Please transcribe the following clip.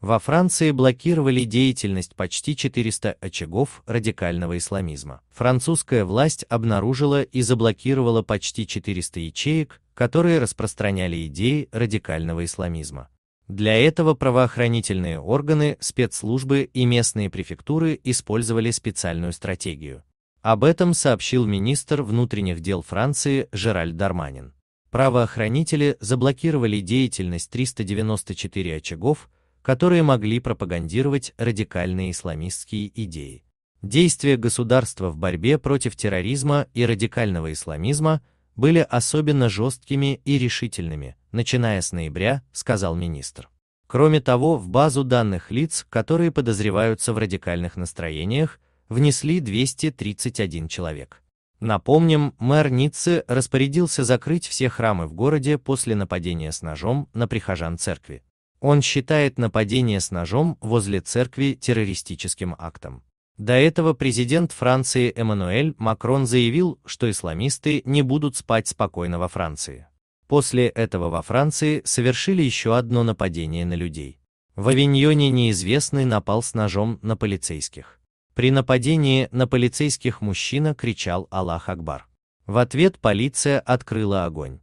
Во Франции блокировали деятельность почти 400 очагов радикального исламизма. Французская власть обнаружила и заблокировала почти 400 ячеек, которые распространяли идеи радикального исламизма. Для этого правоохранительные органы, спецслужбы и местные префектуры использовали специальную стратегию. Об этом сообщил министр внутренних дел Франции Жераль Дарманин. Правоохранители заблокировали деятельность 394 очагов, которые могли пропагандировать радикальные исламистские идеи. Действия государства в борьбе против терроризма и радикального исламизма были особенно жесткими и решительными, начиная с ноября, сказал министр. Кроме того, в базу данных лиц, которые подозреваются в радикальных настроениях, внесли 231 человек. Напомним, мэр Ниццы распорядился закрыть все храмы в городе после нападения с ножом на прихожан церкви. Он считает нападение с ножом возле церкви террористическим актом. До этого президент Франции Эммануэль Макрон заявил, что исламисты не будут спать спокойно во Франции. После этого во Франции совершили еще одно нападение на людей. В Авиньоне неизвестный напал с ножом на полицейских. При нападении на полицейских мужчина кричал «Аллах Акбар». В ответ полиция открыла огонь.